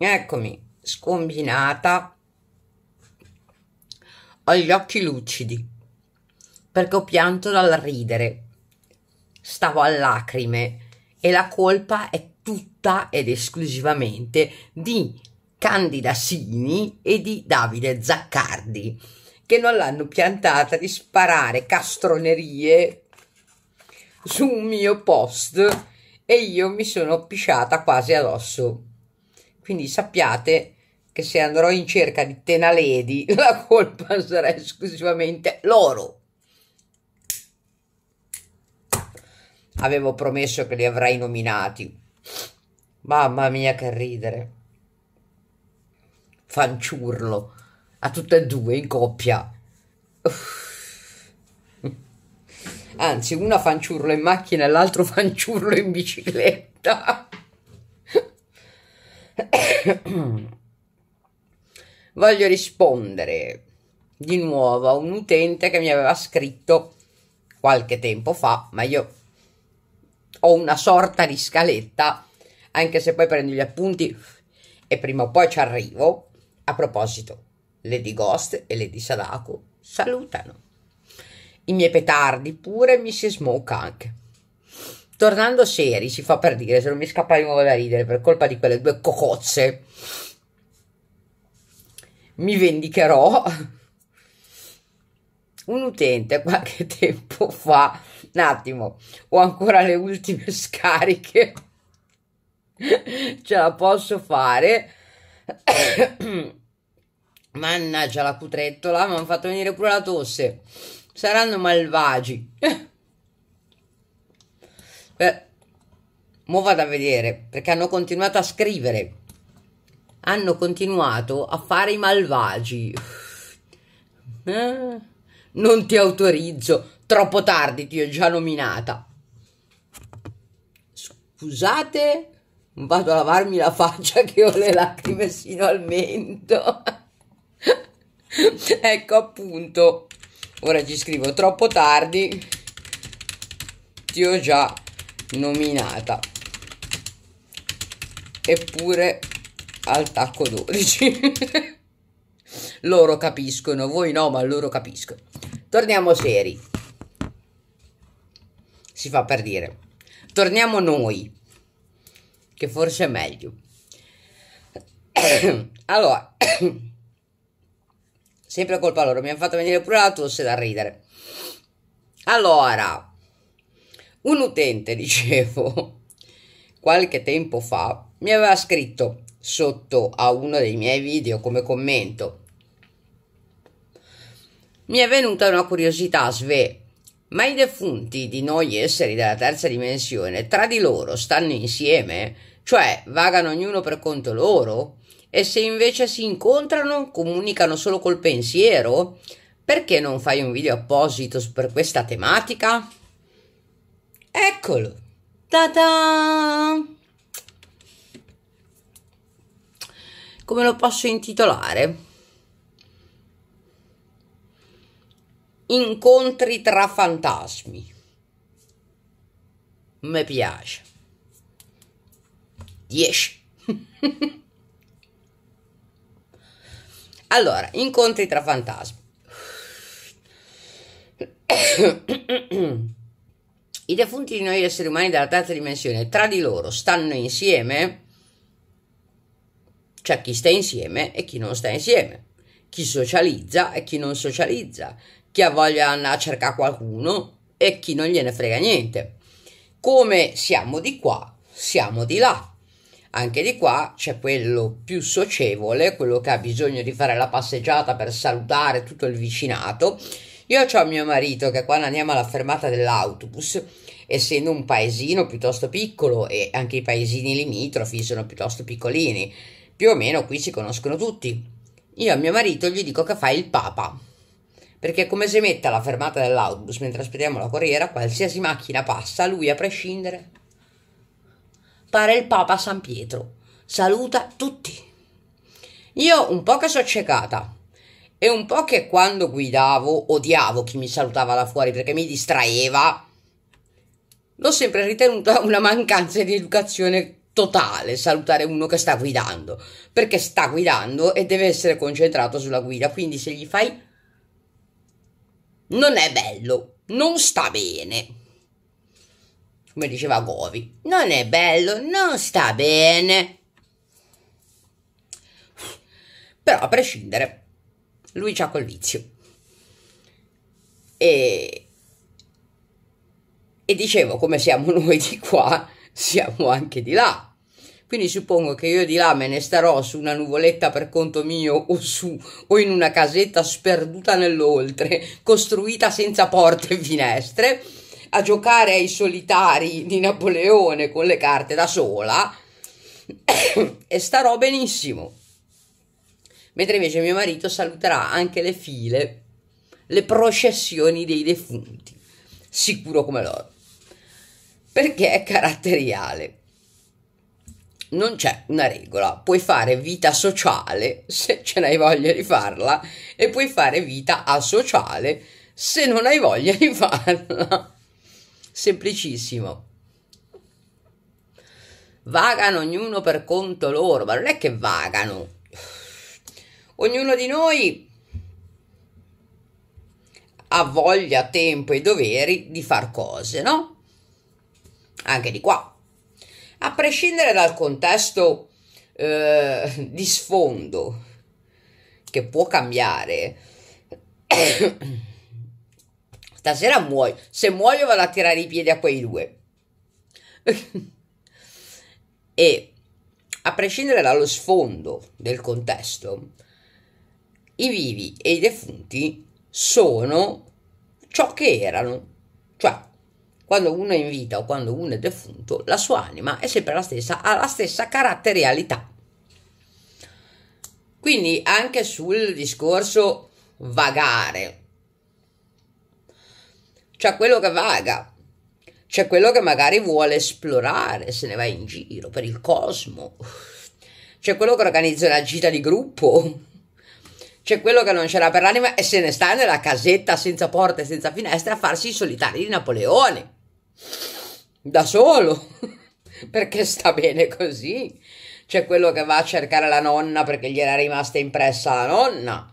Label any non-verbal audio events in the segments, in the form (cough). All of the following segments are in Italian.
Eccomi, scombinata. Ho gli occhi lucidi perché ho pianto dal ridere. Stavo a lacrime e la colpa è tutta ed esclusivamente di Candida Sini e di Davide Zaccardi che non l'hanno piantata di sparare castronerie su un mio post e io mi sono pisciata quasi addosso. Quindi sappiate che se andrò in cerca di Tenaledi, (laughs) la colpa sarà esclusivamente loro. Avevo promesso che li avrei nominati. Mamma mia, che ridere. Fanciurlo a tutte e due in coppia. Uff. Anzi, una fanciurlo in macchina e l'altro (laughs) fanciurlo in bicicletta. (coughs) voglio rispondere di nuovo a un utente che mi aveva scritto qualche tempo fa, ma io ho una sorta di scaletta, anche se poi prendo gli appunti e prima o poi ci arrivo. A proposito, Lady Ghost e Lady Sadako salutano. I miei petardi pure mi si smoke anche. Tornando seri, si fa per dire, se non mi scappa di nuovo da ridere per colpa di quelle due cocozze, mi vendicherò. Un utente qualche (laughs) tempo fa, un attimo, ho ancora le ultime (laughs) scariche, ce la posso fare. (coughs) Mannaggia la putrettola, mi hanno fatto venire pure la tosse. Saranno malvagi. Beh, mo vado a vedere, perché hanno continuato a scrivere. Hanno continuato a fare i malvagi. (sighs) Eh, non ti autorizzo, troppo tardi ti ho già nominata. Scusate, vado a lavarmi la faccia che ho le lacrime sino al mento. (laughs) ecco appunto. Ora ci scrivo troppo tardi. Ti ho già nominata eppure al tacco 12 (laughs) loro capiscono voi no ma loro capiscono torniamo seri si fa per dire torniamo noi che forse è meglio (coughs) allora (coughs) sempre colpa loro mi hanno fatto venire pure la tosse da ridere allora un utente, (laughs) dicevo, qualche tempo fa mi aveva scritto sotto a uno dei miei video come commento. Mi è venuta una curiosità, Sve, ma i defunti di noi esseri della terza dimensione tra di loro stanno insieme? Cioè vagano ognuno per conto loro? E se invece si incontrano, comunicano solo col pensiero? Perché non fai un video apposito per questa tematica? Eccolo. Ta-da! Come lo posso intitolare? Incontri tra fantasmi. Mi piace. 10. (laughs) allora, incontri tra fantasmi. (clears throat) i defunti di noi esseri umani della terza dimensione tra di loro stanno insieme, c'è cioè, chi sta insieme e chi non sta insieme, chi socializza e chi non socializza, chi ha voglia di andare a cercare qualcuno e chi non gliene frega niente. Come siamo di qua, siamo di là. Anche di qua c'è quello più socievole, quello che ha bisogno di fare la passeggiata per salutare tutto il vicinato io ho mio marito che quando andiamo alla fermata dell'autobus, essendo un paesino piuttosto piccolo e anche i paesini limitrofi sono piuttosto piccolini, più o meno qui si conoscono tutti. Io a mio marito gli dico che fa il papa, perché come si mette alla fermata dell'autobus mentre aspettiamo la corriera, qualsiasi macchina passa, lui a prescindere pare il Papa San Pietro. Saluta tutti. Io un po' che sono ciecata, e un po' che quando guidavo odiavo chi mi salutava da fuori perché mi distraeva. L'ho sempre ritenuta una mancanza di educazione totale salutare uno che sta guidando, perché sta guidando e deve essere concentrato sulla guida, quindi se gli fai non è bello, non sta bene. Come diceva Govi, non è bello, non sta bene. Però a prescindere lui c'ha quel vizio. E, e dicevo, come siamo (laughs) noi di qua, siamo anche di là. Quindi suppongo che io di là me ne starò su una nuvoletta per conto mio o su o in una casetta sperduta nell'oltre, costruita senza porte e finestre, a giocare ai solitari di Napoleone con le carte da sola (coughs) e starò benissimo mentre invece mio marito saluterà anche le file, le processioni dei defunti, sicuro come loro, perché è caratteriale. Non c'è una regola, puoi fare vita sociale se ce n'hai voglia di farla e puoi fare vita asociale se non hai voglia di farla. Semplicissimo vagano ognuno per conto loro, ma non è che vagano, Ognuno di noi ha voglia, tempo e doveri di far cose, no? Anche di qua. A prescindere dal contesto eh, di sfondo, che può cambiare, (coughs) stasera muoio. Se muoio vado a tirare i piedi a quei due. (laughs) e a prescindere dallo sfondo del contesto, i vivi e i defunti sono ciò che erano. Cioè, quando uno è in vita o quando uno è defunto, la sua anima è sempre la stessa, ha la stessa caratterialità. Quindi anche sul discorso vagare, c'è quello che vaga, c'è quello che magari vuole esplorare, se ne va in giro per il cosmo, c'è quello che organizza una gita di gruppo, c'è quello che non c'era per l'anima e se ne sta nella casetta senza porte e senza finestre a farsi i solitari di Napoleone. Da solo. (laughs) perché sta bene così. C'è quello che va a cercare la nonna perché gli era rimasta impressa la nonna.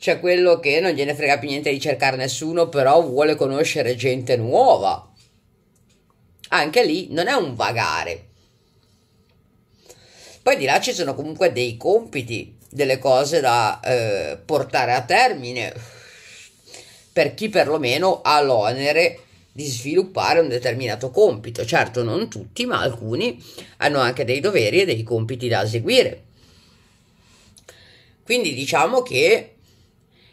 C'è quello che non gliene frega più niente di cercare nessuno, però vuole conoscere gente nuova. Anche lì non è un vagare. Poi di là ci sono comunque dei compiti delle cose da eh, portare a termine per chi perlomeno ha l'onere di sviluppare un determinato compito. Certo, non tutti, ma alcuni hanno anche dei doveri e dei compiti da eseguire. Quindi diciamo che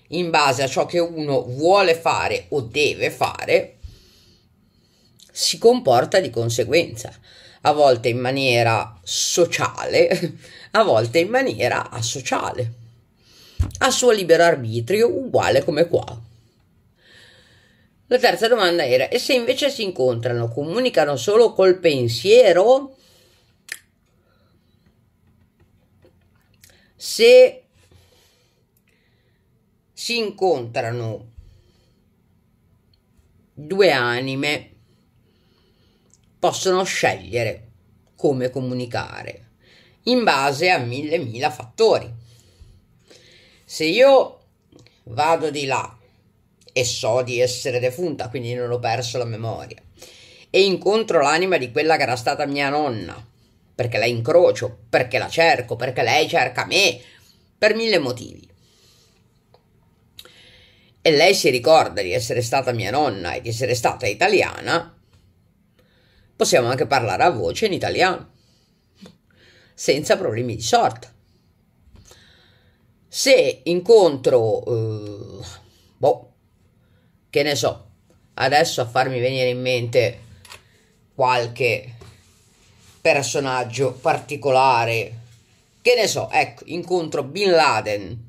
in base a ciò che uno vuole fare o deve fare, si comporta di conseguenza, a volte in maniera sociale, a volte in maniera asociale, a suo libero arbitrio, uguale come qua. La terza domanda era, e se invece si incontrano, comunicano solo col pensiero? Se si incontrano due anime, possono scegliere come comunicare in base a mille mila fattori. Se io vado di là e so di essere defunta, quindi non ho perso la memoria, e incontro l'anima di quella che era stata mia nonna, perché la incrocio, perché la cerco, perché lei cerca me, per mille motivi. E lei si ricorda di essere stata mia nonna e di essere stata italiana, possiamo anche parlare a voce in italiano senza problemi di sorta. Se incontro, eh, boh, che ne so, adesso a farmi venire in mente qualche personaggio particolare, che ne so, ecco, incontro Bin Laden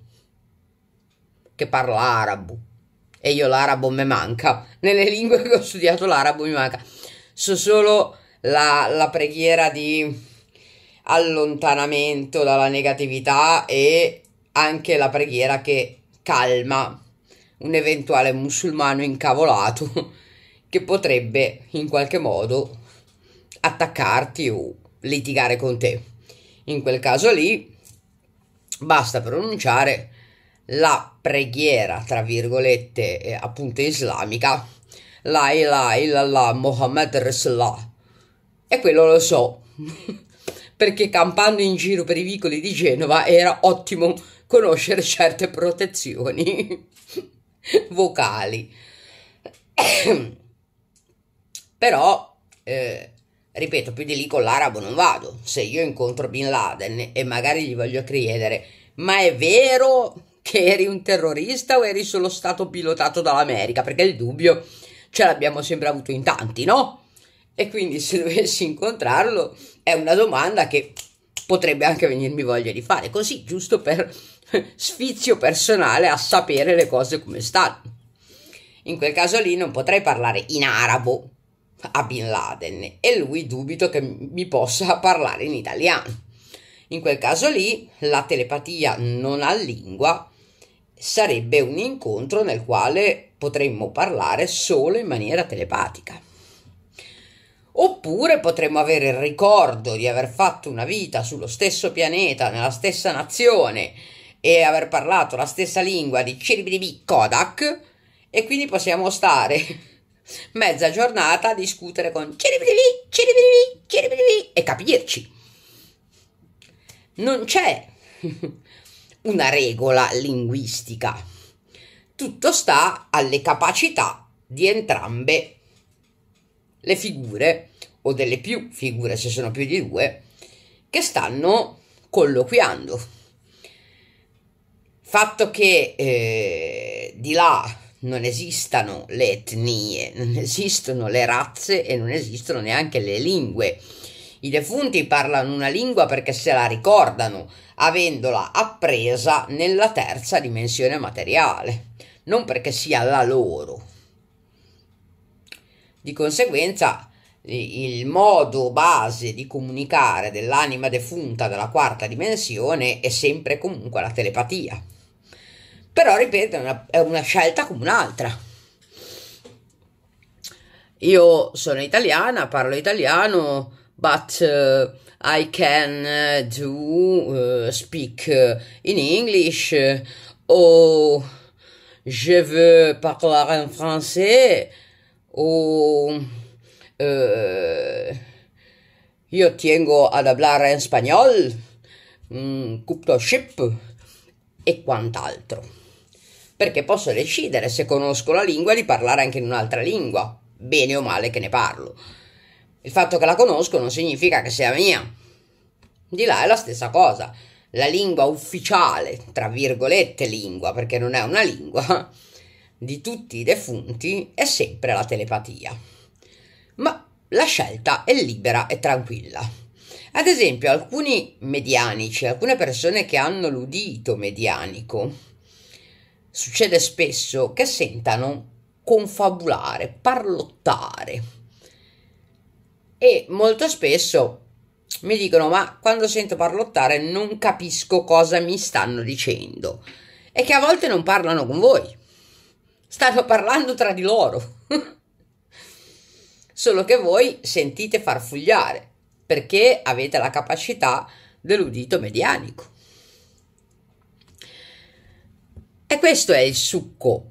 che parla arabo e io l'arabo mi manca, (laughs) nelle lingue che ho studiato l'arabo mi manca, so solo la, la preghiera di allontanamento dalla negatività e anche la preghiera che calma un eventuale musulmano incavolato (laughs) che potrebbe in qualche modo attaccarti o litigare con te. In quel caso lì basta pronunciare la preghiera, tra virgolette, eh, appunto islamica, la ilaha illallah Muhammad Rasulullah. E quello lo so. (laughs) perché campando in giro per i vicoli di Genova era ottimo conoscere certe protezioni (laughs) vocali. (coughs) Però, eh, ripeto, più di lì con l'arabo non vado. Se io incontro Bin Laden e magari gli voglio chiedere, ma è vero che eri un terrorista o eri solo stato pilotato dall'America? Perché il dubbio ce l'abbiamo sempre avuto in tanti, no? E quindi se dovessi incontrarlo è una domanda che potrebbe anche venirmi voglia di fare, così giusto per sfizio personale a sapere le cose come stanno. In quel caso lì non potrei parlare in arabo a Bin Laden e lui dubito che mi possa parlare in italiano. In quel caso lì la telepatia non ha lingua sarebbe un incontro nel quale potremmo parlare solo in maniera telepatica. Oppure potremmo avere il ricordo di aver fatto una vita sullo stesso pianeta, nella stessa nazione e aver parlato la stessa lingua di Ciribidibi Kodak e quindi possiamo stare (laughs) mezza giornata a discutere con Ciribidibi, Ciribidibi, Ciribidibi e capirci. Non c'è (laughs) una regola linguistica. Tutto sta alle capacità di entrambe le le figure, o delle più figure se sono più di due, che stanno colloquiando. Fatto che eh, di là non esistano le etnie, non esistono le razze e non esistono neanche le lingue. I defunti parlano una lingua perché se la ricordano, avendola appresa nella terza dimensione materiale, non perché sia la loro. Di conseguenza, il modo base di comunicare dell'anima defunta della quarta dimensione è sempre comunque la telepatia. Però, ripeto, è una, è una scelta come un'altra. Io sono italiana, parlo italiano, but uh, I can uh, do uh, speak uh, in English uh, o je veux parler en français o eh, io tengo ad hablar en spagnol, mm, ship e quant'altro. Perché posso decidere se conosco la lingua di parlare anche in un'altra lingua, bene o male che ne parlo. Il fatto che la conosco non significa che sia mia. Di là è la stessa cosa. La lingua ufficiale, tra virgolette lingua, perché non è una lingua, di tutti i defunti è sempre la telepatia. Ma la scelta è libera e tranquilla. Ad esempio, alcuni medianici, alcune persone che hanno l'udito medianico, succede spesso che sentano confabulare, parlottare. E molto spesso mi dicono: Ma quando sento parlottare non capisco cosa mi stanno dicendo. E che a volte non parlano con voi stanno parlando tra di loro. Solo che voi sentite farfugliare perché avete la capacità dell'udito medianico. E questo è il succo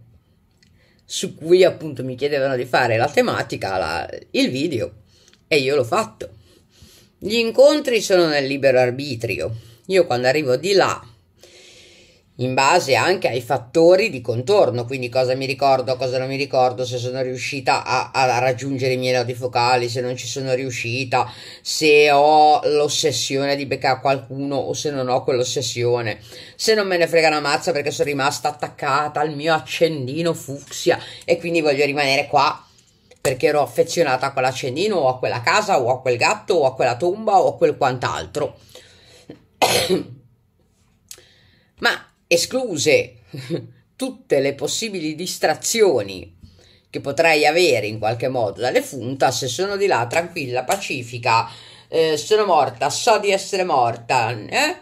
su cui appunto mi chiedevano di fare la tematica, la, il video, e io l'ho fatto. Gli incontri sono nel libero arbitrio. Io quando arrivo di là in base anche ai fattori di contorno, quindi cosa mi ricordo, cosa non mi ricordo, se sono riuscita a, a raggiungere i miei nodi focali, se non ci sono riuscita, se ho l'ossessione di beccare qualcuno o se non ho quell'ossessione, se non me ne frega una mazza perché sono rimasta attaccata al mio accendino fucsia e quindi voglio rimanere qua perché ero affezionata a quell'accendino o a quella casa o a quel gatto o a quella tomba o a quel quant'altro. (coughs) Ma escluse (laughs) tutte le possibili distrazioni che potrei avere in qualche modo dalle funta, se sono di là tranquilla, pacifica, eh, sono morta, so di essere morta, eh?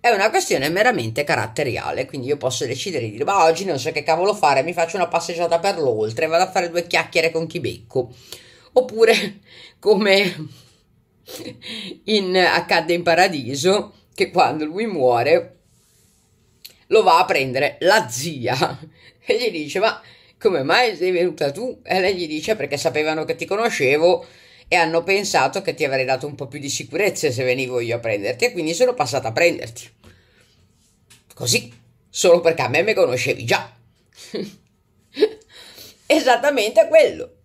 è una questione meramente caratteriale, quindi io posso decidere di dire, ma oggi non so che cavolo fare, mi faccio una passeggiata per l'oltre, vado a fare due chiacchiere con chi becco, oppure (laughs) come in Accadde in Paradiso, che quando lui muore lo va a prendere la zia (laughs) e gli dice ma come mai sei venuta tu? E lei gli dice perché sapevano che ti conoscevo e hanno pensato che ti avrei dato un po' più di sicurezza se venivo io a prenderti e quindi sono passata a prenderti. Così, solo perché a me mi conoscevi già. (laughs) Esattamente quello.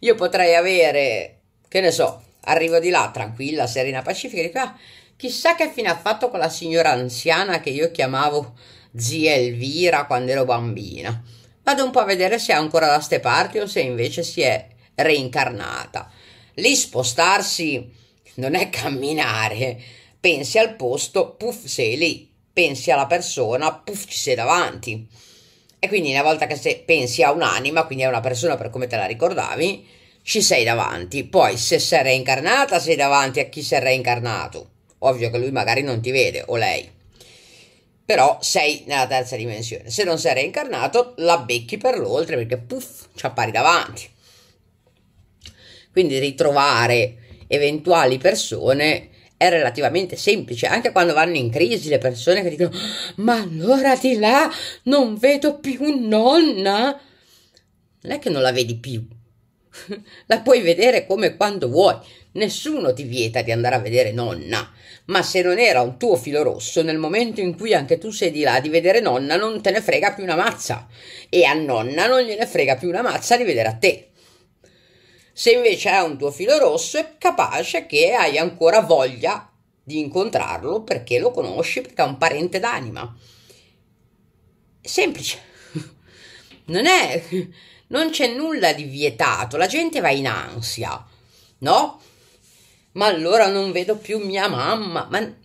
Io potrei avere, che ne so, arrivo di là tranquilla, serena, pacifica, e dico, ah, Chissà che fine ha fatto quella signora anziana che io chiamavo zia Elvira quando ero bambina. Vado un po' a vedere se è ancora da ste parti o se invece si è reincarnata. Lì spostarsi non è camminare. Pensi al posto, puff, sei lì. Pensi alla persona, puff, ci sei davanti. E quindi una volta che pensi a un'anima, quindi a una persona per come te la ricordavi, ci sei davanti. Poi se sei reincarnata, sei davanti a chi si è reincarnato. Ovvio che lui magari non ti vede o lei. Però sei nella terza dimensione. Se non sei reincarnato, la becchi per l'oltre perché puff, ci appari davanti. Quindi ritrovare eventuali persone è relativamente semplice, anche quando vanno in crisi le persone che dicono "Ma allora di là non vedo più nonna". Non è che non la vedi più. (laughs) la puoi vedere come quando vuoi. Nessuno ti vieta di andare a vedere nonna, ma se non era un tuo filo rosso, nel momento in cui anche tu sei di là di vedere nonna, non te ne frega più una mazza. E a nonna non gliene frega più una mazza di vedere a te. Se invece è un tuo filo rosso, è capace che hai ancora voglia di incontrarlo perché lo conosci, perché è un parente d'anima. semplice. (laughs) Non è. Non c'è nulla di vietato, la gente va in ansia, no? ma allora non vedo più mia mamma. Ma non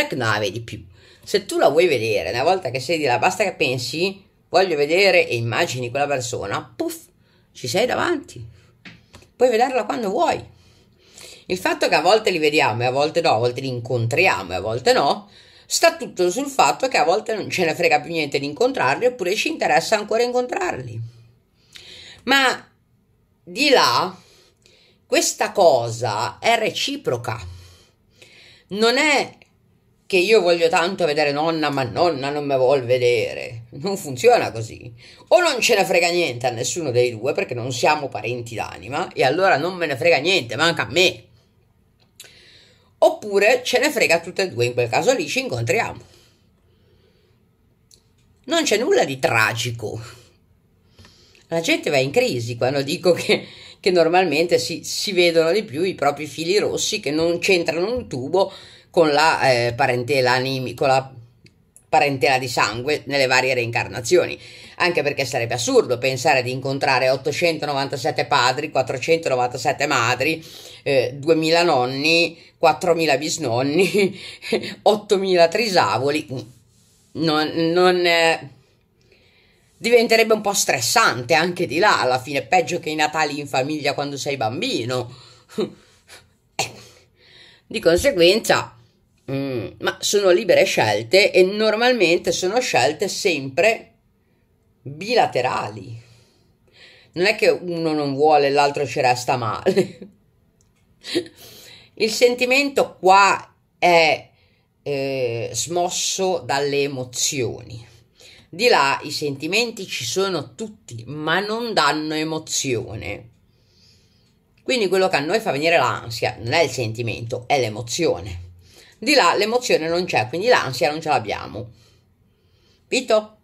è che non la vedi più. Se tu la vuoi vedere, una volta che sei di là, basta che pensi, voglio vedere e immagini quella persona, puff, ci sei davanti. Puoi vederla quando vuoi. Il fatto che a volte li vediamo e a volte no, a volte li incontriamo e a volte no, sta tutto sul fatto che a volte non ce ne frega più niente di incontrarli oppure ci interessa ancora incontrarli. Ma di là questa cosa è reciproca. Non è che io voglio tanto vedere nonna, ma nonna non me vuol vedere. Non funziona così. O non ce ne frega niente a nessuno dei due perché non siamo parenti d'anima e allora non me ne frega niente, manca a me. Oppure ce ne frega tutte e due, in quel caso lì ci incontriamo. Non c'è nulla di tragico. La gente va in crisi quando dico che che normalmente si, si vedono di più i propri fili rossi che non c'entrano un tubo con la, eh, parentela animi, con la parentela di sangue nelle varie reincarnazioni. Anche perché sarebbe assurdo pensare di incontrare 897 padri, 497 madri, eh, 2000 nonni, 4000 bisnonni, 8000 (laughs) trisavoli. Non, non, eh, diventerebbe un po' stressante anche di là alla fine, peggio che i Natali in famiglia quando sei bambino. (laughs) Eh, di conseguenza, mm, ma sono libere scelte e normalmente sono scelte sempre bilaterali. Non è che uno non vuole e l'altro ci resta male. (laughs) Il sentimento qua è eh, smosso dalle emozioni di là i sentimenti ci sono tutti, ma non danno emozione. Quindi quello che a noi fa venire l'ansia non è il sentimento, è l'emozione. Di là l'emozione non c'è, quindi l'ansia non ce l'abbiamo. Vito?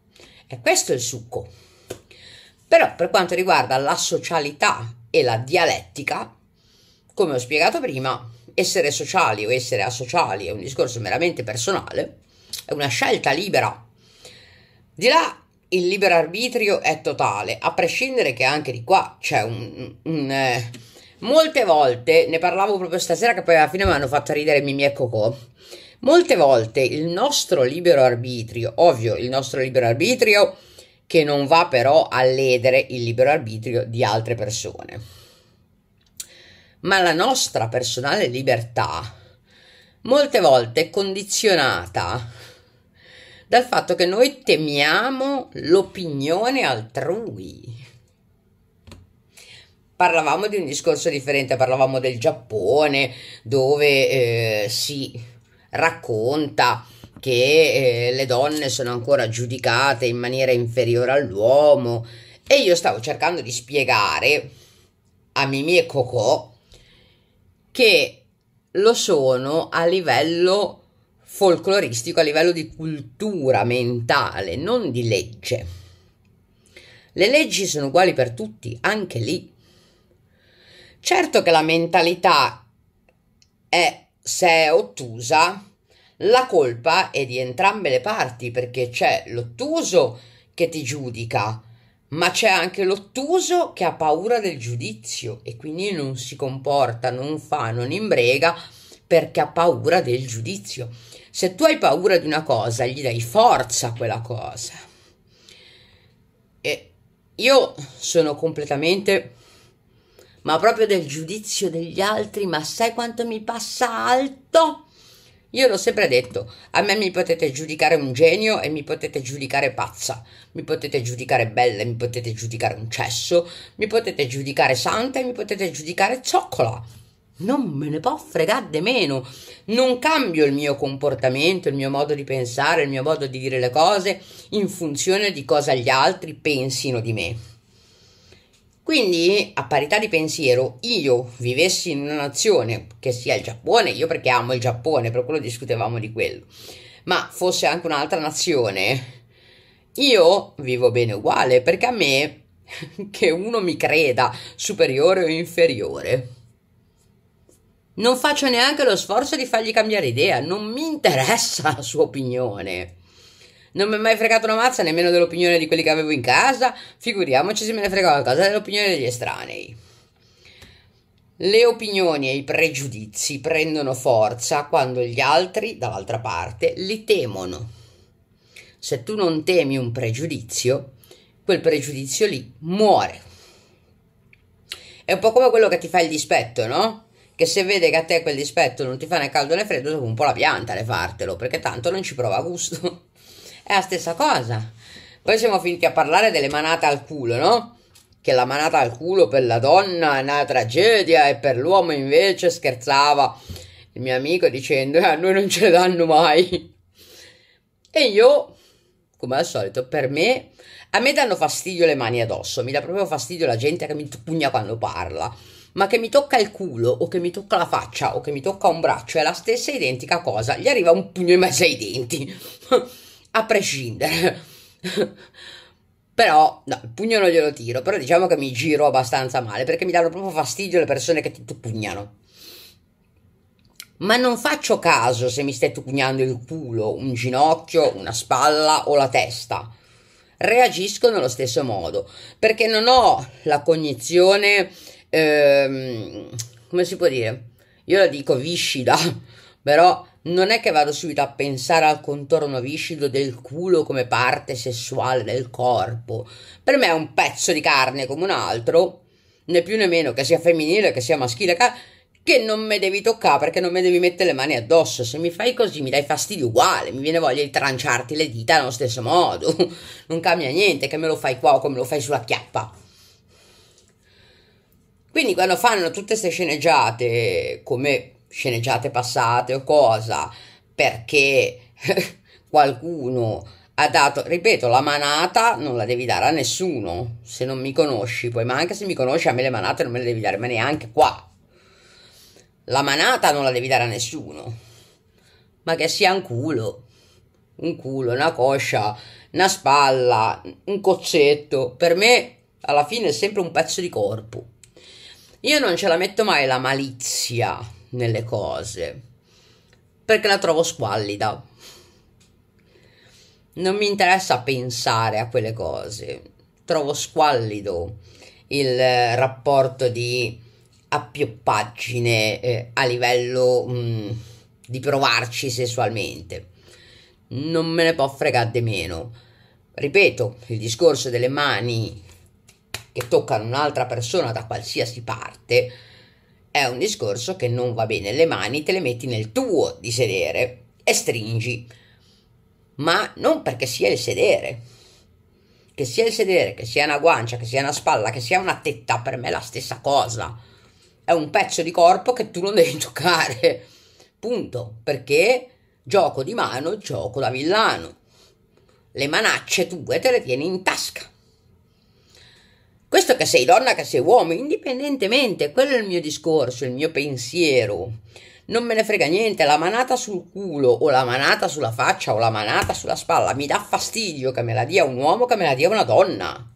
E questo è il succo. Però per quanto riguarda la socialità e la dialettica, come ho spiegato prima, essere sociali o essere asociali è un discorso meramente personale, è una scelta libera di là il libero arbitrio è totale, a prescindere che anche di qua c'è un... un eh, molte volte, ne parlavo proprio stasera che poi alla fine mi hanno fatto ridere Mimì e Cocò, molte volte il nostro libero arbitrio, ovvio il nostro libero arbitrio che non va però a ledere il libero arbitrio di altre persone, ma la nostra personale libertà molte volte è condizionata dal fatto che noi temiamo l'opinione altrui. Parlavamo di un discorso differente, parlavamo del Giappone dove eh, si racconta che eh, le donne sono ancora giudicate in maniera inferiore all'uomo e io stavo cercando di spiegare a Mimi e Coco che lo sono a livello folcloristico a livello di cultura mentale, non di legge. Le leggi sono uguali per tutti, anche lì. Certo che la mentalità è, se è ottusa, la colpa è di entrambe le parti, perché c'è l'ottuso che ti giudica, ma c'è anche l'ottuso che ha paura del giudizio e quindi non si comporta, non fa, non imbrega perché ha paura del giudizio. Se tu hai paura di una cosa, gli dai forza a quella cosa. E io sono completamente, ma proprio del giudizio degli altri, ma sai quanto mi passa alto? Io l'ho sempre detto, a me mi potete giudicare un genio e mi potete giudicare pazza, mi potete giudicare bella, e mi potete giudicare un cesso, mi potete giudicare santa e mi potete giudicare cioccolata. Non me ne può fregare di meno. Non cambio il mio comportamento, il mio modo di pensare, il mio modo di dire le cose in funzione di cosa gli altri pensino di me. Quindi, a parità di pensiero, io vivessi in una nazione che sia il Giappone, io perché amo il Giappone, per quello discutevamo di quello, ma fosse anche un'altra nazione, io vivo bene uguale, perché a me (laughs) che uno mi creda superiore o inferiore non faccio neanche lo sforzo di fargli cambiare idea, non mi interessa la sua opinione. Non mi è mai fregato una mazza nemmeno dell'opinione di quelli che avevo in casa, figuriamoci se me ne frega qualcosa dell'opinione degli estranei. Le opinioni e i pregiudizi prendono forza quando gli altri, dall'altra parte, li temono. Se tu non temi un pregiudizio, quel pregiudizio lì muore. È un po' come quello che ti fa il dispetto, no? che se vede che a te quel dispetto non ti fa né caldo né freddo, dopo un po' la pianta a fartelo, perché tanto non ci prova gusto. (laughs) È la stessa cosa. Poi siamo finiti a parlare delle manate al culo, no? Che la manata al culo per la donna è una tragedia e per l'uomo invece scherzava il mio amico dicendo eh, a noi non ce le danno mai. (laughs) E io, come al solito, per me, a me danno fastidio le mani addosso, mi dà proprio fastidio la gente che mi pugna quando parla ma che mi tocca il culo o che mi tocca la faccia o che mi tocca un braccio è la stessa identica cosa, gli arriva un pugno in mezzo ai denti, (laughs) a prescindere. (laughs) però, no, il pugno non glielo tiro, però diciamo che mi giro abbastanza male perché mi danno proprio fastidio le persone che ti pugnano. Ma non faccio caso se mi stai pugnando il culo, un ginocchio, una spalla o la testa reagisco nello stesso modo perché non ho la cognizione ehm, come si può dire? Io la dico viscida, (laughs) però non è che vado subito a pensare al contorno viscido del culo come parte sessuale del corpo. Per me è un pezzo di carne come un altro, né più né meno che sia femminile, che sia maschile, che non mi devi toccare perché non mi devi mettere le mani addosso. Se mi fai così mi dai fastidio uguale, mi viene voglia di tranciarti le dita allo stesso modo. (laughs) Non cambia niente che me lo fai qua o come lo fai sulla chiappa. Quindi quando fanno tutte queste sceneggiate, come sceneggiate passate o cosa, perché (laughs) qualcuno ha dato, ripeto, la manata non la devi dare a nessuno, se non mi conosci, poi ma anche se mi conosci a me le manate non me le devi dare, ma neanche qua. La manata non la devi dare a nessuno, ma che sia un culo, un culo, una coscia, una spalla, un cozzetto, per me alla fine è sempre un pezzo di corpo io non ce la metto mai la malizia nelle cose, perché la trovo squallida. Non mi interessa pensare a quelle cose, trovo squallido il eh, rapporto di appioppaggine eh, a livello mh, mm, di provarci sessualmente. Non me ne può fregare di meno. Ripeto, il discorso delle mani che toccano un'altra persona da qualsiasi parte, è un discorso che non va bene. Le mani te le metti nel tuo di sedere e stringi, ma non perché sia il sedere. Che sia il sedere, che sia una guancia, che sia una spalla, che sia una tetta, per me è la stessa cosa. È un pezzo di corpo che tu non devi giocare. (laughs) Punto. Perché gioco di mano, gioco da villano. Le manacce tue te le tieni in tasca questo che sei donna, che sei uomo, indipendentemente, quello è il mio discorso, il mio pensiero. Non me ne frega niente, la manata sul culo o la manata sulla faccia o la manata sulla spalla mi dà fastidio che me la dia un uomo, che me la dia una donna.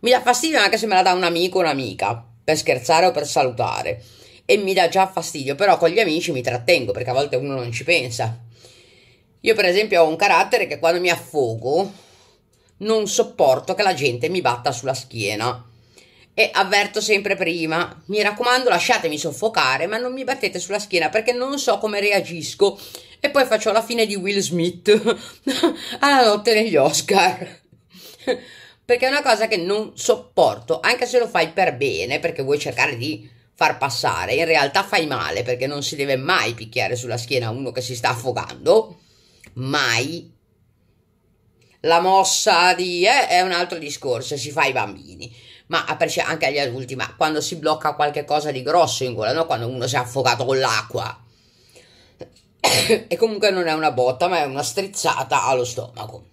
Mi dà fastidio anche se me la dà un amico o un'amica, per scherzare o per salutare. E mi dà già fastidio, però con gli amici mi trattengo perché a volte uno non ci pensa. Io per esempio ho un carattere che quando mi affogo non sopporto che la gente mi batta sulla schiena. E avverto sempre prima, mi raccomando lasciatemi soffocare, ma non mi battete sulla schiena perché non so come reagisco. E poi faccio la fine di Will Smith (laughs) alla notte degli Oscar. (laughs) perché è una cosa che non sopporto, anche se lo fai per bene, perché vuoi cercare di far passare, in realtà fai male perché non si deve mai picchiare sulla schiena uno che si sta affogando, mai la mossa di... Eh, è un altro discorso, si fa ai bambini ma anche agli adulti, ma quando si blocca qualche cosa di grosso in gola, no? quando uno si è affogato con l'acqua. (coughs) e comunque non è una botta, ma è una strizzata allo stomaco.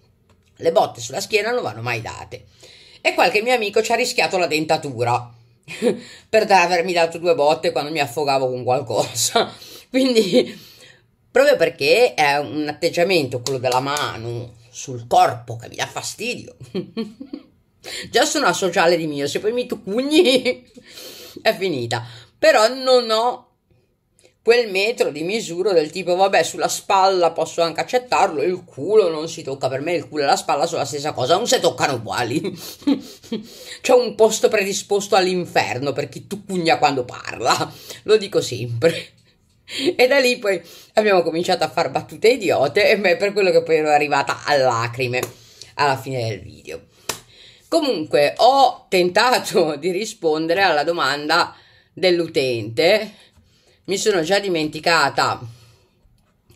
Le botte sulla schiena non vanno mai date. E qualche mio amico ci ha rischiato la dentatura (laughs) per avermi dato due botte quando mi affogavo con qualcosa. (laughs) Quindi, proprio perché è un atteggiamento, quello della mano, sul corpo che mi dà fastidio. Già sono asociale di mio, se poi mi tu cugni è finita. Però non ho quel metro di misura del tipo vabbè sulla spalla posso anche accettarlo il culo non si tocca per me il culo e la spalla sono la stessa cosa non si toccano uguali (laughs) c'è un posto predisposto all'inferno per chi tu pugna quando parla lo dico sempre e da lì poi abbiamo cominciato a fare battute idiote e beh, per quello che poi ero arrivata a lacrime alla fine del video. Comunque ho tentato (laughs) di rispondere alla domanda dell'utente, mi sono già dimenticata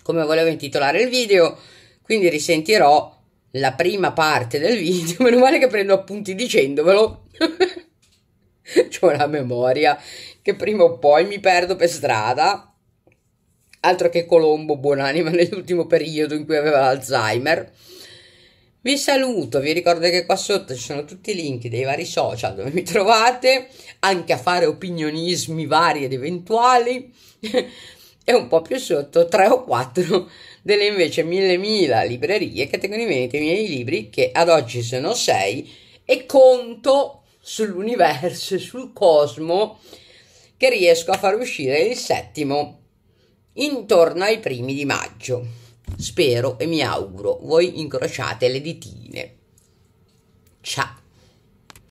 come volevo intitolare il video, quindi risentirò la prima parte del video. (laughs) Meno male che prendo appunti dicendovelo. (laughs) ho la memoria che prima o poi mi perdo per strada altro che Colombo Buonanima (laughs) nell'ultimo periodo in cui aveva l'Alzheimer. Vi saluto, vi ricordo che qua sotto ci sono tutti i link dei vari social dove mi trovate, anche a fare opinionismi vari ed eventuali, (laughs) e un po' più sotto tre o quattro delle invece mille mila librerie che tengono in mente i miei libri, che ad oggi sono sei, e conto sull'universo, e sul cosmo, che riesco a far uscire il settimo intorno ai primi di maggio. Spero e mi auguro voi incrociate le ditine. Ciao!